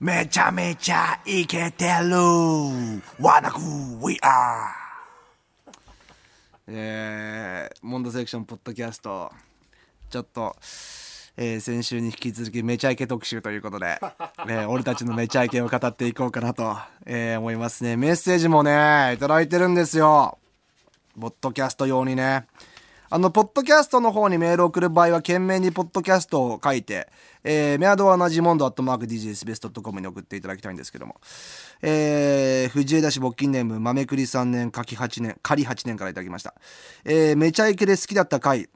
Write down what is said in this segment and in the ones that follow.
めちゃめちゃイケてるわなく We are えー、モンドセレクションポッドキャストちょっと、えー、先週に引き続きめちゃイケ特集ということで、えー、俺たちのめちゃイケを語っていこうかなと、えー、思いますねメッセージもね頂いてるんですよポッドキャスト用にねあの、ポッドキャストの方にメールを送る場合は、懸命にポッドキャストを書いて、えー、メアドは同じモンドアットマーク DJSBEST.com に送っていただきたいんですけども、えー、藤枝市募金ネーム、豆栗3年、柿8年、仮8年からいただきました。えー、めちゃイケで好きだった回、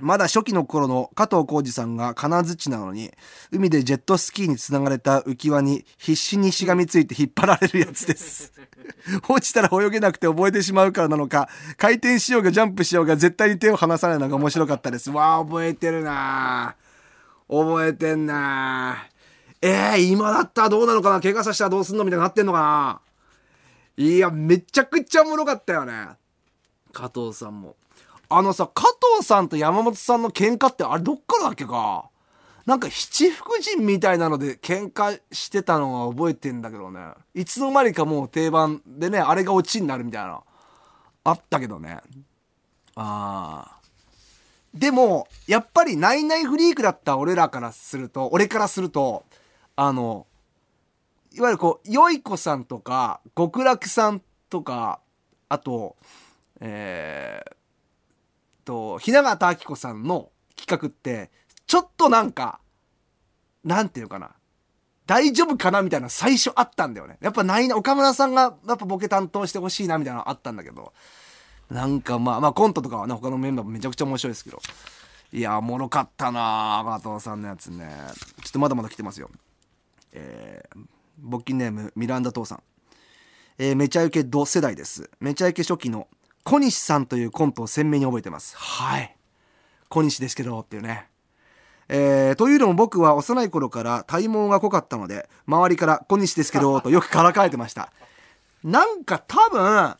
まだ初期の頃の加藤浩二さんが金槌なのに、海でジェットスキーにつながれた浮き輪に必死にしがみついて引っ張られるやつです。落ちたら泳げなくて覚えてしまうからなのか、回転しようがジャンプしようが絶対に手を離さないのが面白かったです。わあ、覚えてるな覚えてんなえー、今だったらどうなのかな怪我させたらどうすんのみたいになってんのかないや、めちゃくちゃおもろかったよね。加藤さんも。あのさ、加藤さんと山本さんの喧嘩ってあれどっからだっけかなんか七福神みたいなので喧嘩してたのは覚えてんだけどね。いつの間にかもう定番でね、あれがオチになるみたいな。あったけどね。ああ。でも、やっぱりナイナイフリークだった俺らからすると、俺からすると、あの、いわゆるこう、よい子さんとか、極楽さんとか、あと、えー、と、雛形あきこさんの企画って、ちょっとなんか、なんていうかな。大丈夫かなみたいな最初あったんだよね。やっぱないな、岡村さんがやっぱボケ担当してほしいなみたいなのあったんだけど。なんかまあ、まあコントとかはね、他のメンバーもめちゃくちゃ面白いですけど。いや、おもろかったな加藤さんのやつね。ちょっとまだまだ来てますよ。えー、募金ネーム、ミランダ父さん。えー、めちゃゆけ同世代です。めちゃゆけ初期の小西さんというコントを鮮明に覚えてます。はい。小西ですけど、っていうね。えー、というのも僕は幼い頃から体毛が濃かったので、周りから小西ですけど、とよくからかえてました。なんか多分、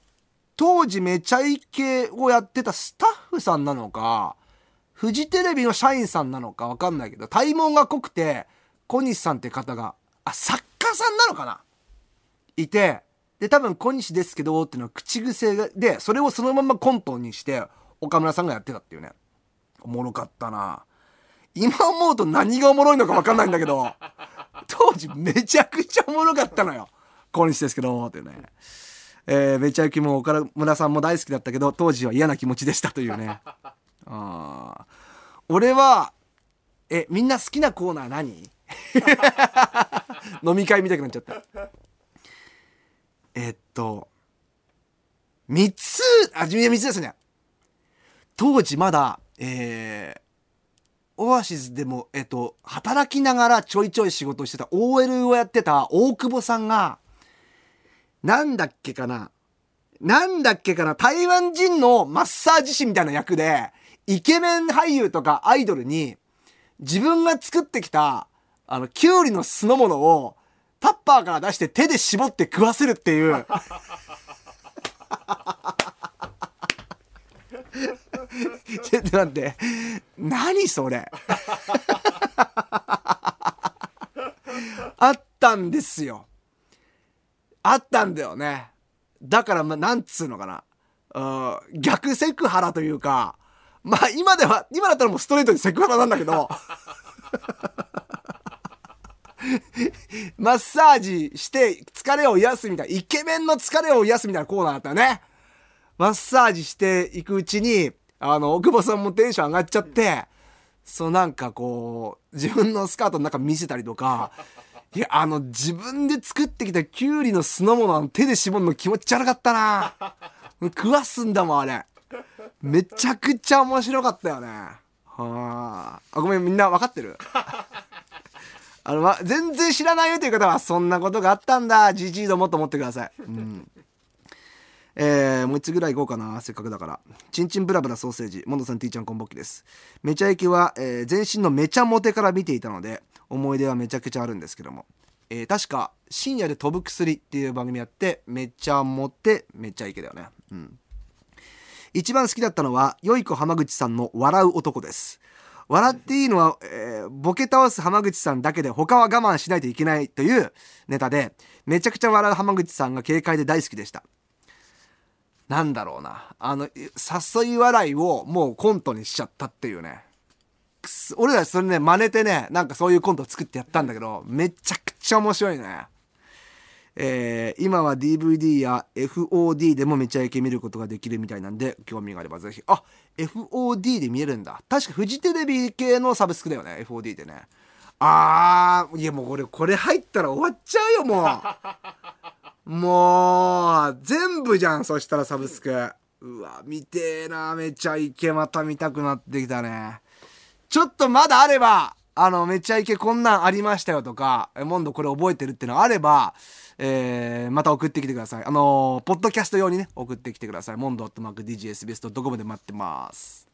当時めちゃイケをやってたスタッフさんなのか、フジテレビの社員さんなのかわかんないけど、体毛が濃くて、小西さんって方が、あ、作家さんなのかないて、で、多分小西ですけどっていうのは口癖で、それをそのままコントにして、岡村さんがやってたっていうね。おもろかったな。今思うと何がおもろいのか分かんないんだけど、当時めちゃくちゃおもろかったのよ。小西ですけどっていうね。えー、めちゃゆきも岡村さんも大好きだったけど、当時は嫌な気持ちでしたというね。あ俺は、え、みんな好きなコーナー何 飲み会見たくなっちゃった。えっと、三つ、あ、自分三つですね。当時まだ、えー、オアシスでも、えっと、働きながらちょいちょい仕事をしてた OL をやってた大久保さんが、なんだっけかな、なんだっけかな、台湾人のマッサージ師みたいな役で、イケメン俳優とかアイドルに、自分が作ってきた、あの、キュウリの酢の物を、タッパーから出して手で絞って食わせるっていう。ちょっと待って。何それ。あったんですよ。あったんだよね。だから、ま、なんつうのかな。うん、逆セクハラというか、まあ今では、今だったらもうストレートにセクハラなんだけど、マッサージして疲れを癒すみたいな、イケメンの疲れを癒すみたいなコーナーだったよね。マッサージしていくうちに、あの、奥久保さんもテンション上がっちゃって、そうなんかこう、自分のスカートの中見せたりとか、いや、あの、自分で作ってきたきゅうりの酢の物の手で絞るの気持ち悪かったな。食わすんだもん、あれ。めちゃくちゃ面白かったよね。はあ。あ、ごめん、みんな分かってるあの、ま、全然知らないよという方は、そんなことがあったんだ、じじいどもと思ってください。うん。えー、もう1つぐらいいこうかな、せっかくだから。ちんちんブラブラソーセージ、モンさん、ティーちゃん、コンボっです。めちゃ駅は、えー、身のめちゃモテから見ていたので、思い出はめちゃくちゃあるんですけども。えー、確か、深夜で飛ぶ薬っていう番組やって、めちゃモテ、めちゃイケだよね。うん。一番好きだったのは、よい子浜口さんの笑う男です。笑っていいのは、えー、ボケ倒す浜口さんだけで他は我慢しないといけないというネタで、めちゃくちゃ笑う浜口さんが軽快で大好きでした。なんだろうな。あの、誘い笑いをもうコントにしちゃったっていうね。俺らそれね、真似てね、なんかそういうコント作ってやったんだけど、めちゃくちゃ面白いね。えー、今は DVD や FOD でもめちゃイケ見ることができるみたいなんで興味があればぜひあ FOD で見えるんだ確かフジテレビ系のサブスクだよね FOD でねあーいやもうこれこれ入ったら終わっちゃうよもう もう全部じゃんそしたらサブスクうわ見てえなめちゃイケまた見たくなってきたねちょっとまだあればあの、めちゃイケこんなんありましたよとか、モンドこれ覚えてるってのあれば、えー、また送ってきてください。あのー、ポッドキャスト用にね、送ってきてください。モンドアットマーク d g s b s c o m で待ってます。